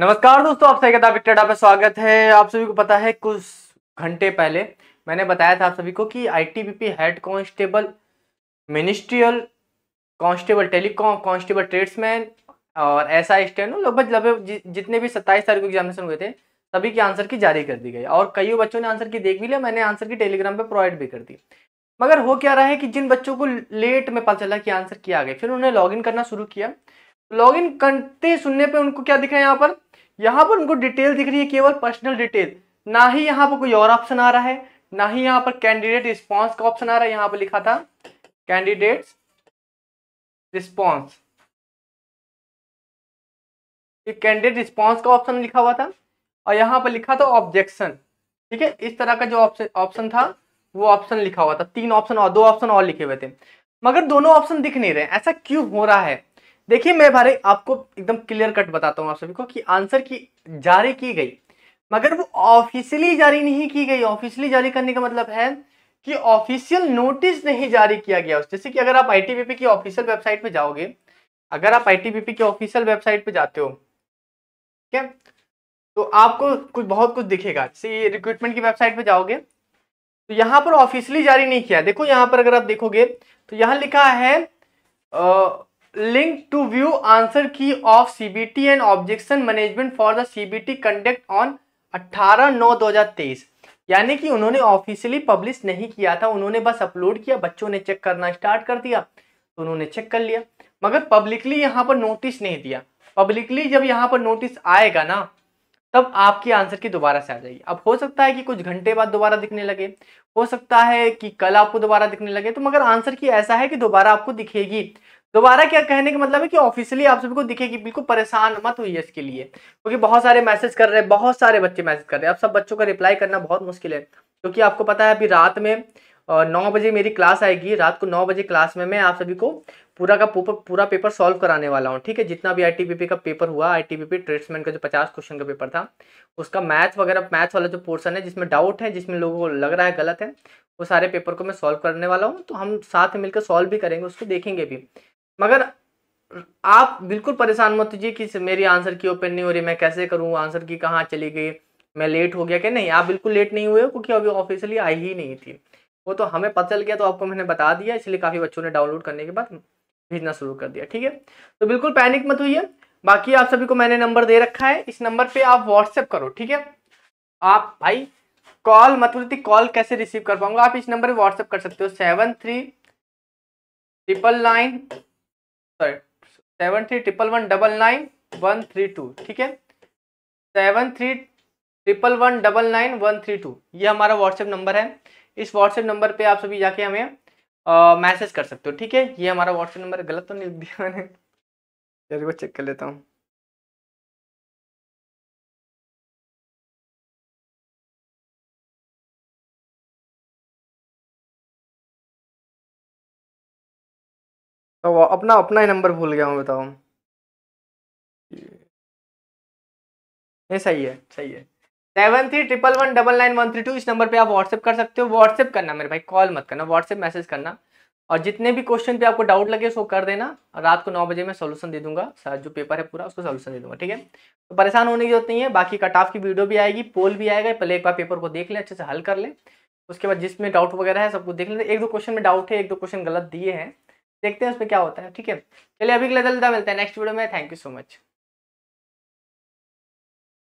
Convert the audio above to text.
नमस्कार दोस्तों आप सभी का दाबिक टेडा पे स्वागत है आप सभी को पता है कुछ घंटे पहले मैंने बताया था आप सभी को कि ITBP head constable ministerial constable telecom constable tradesman और ऐसा स्टैंड स्टैंड लगभग लगभग जितने भी सत्ताईस तारीख को एग्जामिनेशन हुए थे सभी की आंसर की जारी कर दी गई और कई बच्चों ने आंसर की देख भी लिया मैंने आंसर की टेलीग्राम पर प्रोवाइड भी कर दी मगर हो क्या रहा है कि जिन बच्चों को लेट में पता चला कि आंसर किया गया फिर उन्होंने लॉगिन करना शुरू किया लॉगिन करते सुनने पे उनको क्या दिखा यहाँ पर यहाँ पर उनको डिटेल दिख रही है केवल पर्सनल डिटेल ना ही यहाँ पर कोई और ऑप्शन आ रहा है ना ही यहाँ पर कैंडिडेट रिस्पॉन्स का ऑप्शन आ रहा है यहाँ पर लिखा था कैंडिडेट्स रिस्पॉन्स कैंडिडेट रिस्पॉन्स का ऑप्शन लिखा हुआ था और यहाँ पर लिखा था ऑब्जेक्शन ठीक है इस तरह का जो ऑप्शन ऑप्शन था वो ऑप्शन लिखा हुआ था तीन ऑप्शन और दो ऑप्शन और लिखे हुए थे मगर दोनों ऑप्शन दिख नहीं रहे ऐसा क्यों हो रहा है देखिए मैं भारे आपको एकदम क्लियर कट बताता हूँ आप सभी को कि आंसर की जारी की गई मगर वो ऑफिशियली जारी नहीं की गई ऑफिशियली जारी करने का मतलब है कि ऑफिशियल नोटिस नहीं जारी किया गया जैसे कि अगर आप आईटीबीपी की ऑफिशियल वेबसाइट पे जाओगे अगर आप आईटीबीपी की ऑफिशियल वेबसाइट पे जाते हो ठीक है तो आपको कुछ बहुत कुछ दिखेगा जैसे रिक्रूटमेंट की वेबसाइट पे जाओगे तो यहाँ पर ऑफिशियली जारी नहीं किया देखो यहाँ पर अगर आप देखोगे तो यहाँ लिखा है आ, key of C B T and objection management for the C B T conduct on 18 नौ 2023 यानी कि उन्होंने ऑफिशियली पब्लिश नहीं किया था उन्होंने बस अपलोड किया बच्चों ने चेक करना स्टार्ट कर दिया तो उन्होंने चेक कर लिया मगर पब्लिकली यहाँ पर नोटिस नहीं दिया पब्लिकली जब यहाँ पर नोटिस आएगा ना तब आपकी आंसर की दोबारा से आ जाएगी अब हो सकता है कि कुछ घंटे बाद दोबारा दिखने लगे हो सकता है कि कल आपको दोबारा दिखने लगे तो मगर आंसर की ऐसा है कि दोबारा आपको दिखेगी दोबारा क्या कहने का मतलब है कि ऑफिशियली आप सभी को दिखेगी बिल्कुल परेशान मत होइए इसके लिए क्योंकि तो बहुत सारे मैसेज कर रहे हैं बहुत सारे बच्चे मैसेज कर रहे हैं अब सब बच्चों का रिप्लाई करना बहुत मुश्किल है क्योंकि तो आपको पता है अभी रात में नौ बजे मेरी क्लास आएगी रात को नौ बजे क्लास में मैं आप सभी को पूरा का पूरा पूरा पेपर सॉल्व कराने वाला हूँ ठीक है जितना भी आईटीबीपी का पेपर हुआ आईटीबीपी ट्रेड्समैन का जो पचास क्वेश्चन का पेपर था उसका मैथ वगैरह मैथ वाला जो पोर्सन है जिसमें डाउट है जिसमें लोगों को लग रहा है गलत है वो सारे पेपर को मैं सॉल्व करने वाला हूँ तो हम साथ मिलकर सॉल्व भी करेंगे उसको देखेंगे भी मगर आप बिल्कुल परेशान मत हो कि मेरी आंसर की ओपन नहीं हो रही मैं कैसे करूँ आंसर की कहाँ चली गई मैं लेट हो गया क्या नहीं आप बिल्कुल लेट नहीं हुए क्योंकि अभी ऑफिशियली आई ही नहीं थी वो तो हमें पता चल गया तो आपको मैंने बता दिया इसलिए काफ़ी बच्चों ने डाउनलोड करने के बाद भेजना शुरू कर दिया ठीक है तो बिल्कुल पैनिक मत हुई बाकी आप सभी को मैंने नंबर दे रखा है इस नंबर पे आप व्हाट्सएप करो ठीक है आप भाई कॉल मत कॉल तो कैसे रिसीव कर पाऊंगा आप इस नंबर पे व्हाट्सएप कर सकते हो seven three triple nine sorry seven three triple one double nine one three two ठीक है seven three triple one double nine one three two ये हमारा व्हाट्सएप नंबर है इस व्हाट्सएप नंबर पे आप सभी जाके हमें मैसेज कर सकते हो ठीक है ये हमारा व्हाट्सएप नंबर गलत तो नहीं लिख दिया मैंने चलिए चेक कर लेता हूँ तो अपना अपना ही नंबर भूल गया हूँ बताओ ये सही है सही है seven three triple one double nine one three two इस नंबर पे आप व्हाट्सएप कर सकते हो व्हाट्सएप करना मेरे भाई कॉल मत करना व्हाट्सएप मैसेज करना और जितने भी क्वेश्चन पे आपको डाउट लगे उसको कर देना रात को नौ बजे मैं सोल्यूशन दे दूंगा सर जो पेपर है पूरा उसको सोल्यूशन दे दूंगा ठीक है तो परेशान होने की जरूरत नहीं है बाकी कट ऑफ की वीडियो भी आएगी पोल भी आएगा पहले एक बार पेपर को देख ले अच्छे से हल कर ले उसके बाद जिसमें डाउट वगैरह है सबको देख लेते एक दो क्वेश्चन में डाउट है एक दो क्वेश्चन गलत दिए हैं देखते हैं उसमें क्या होता है ठीक है चलिए अभी के लिए मिलता है नेक्स्ट वीडियो में थैंक यू सो मच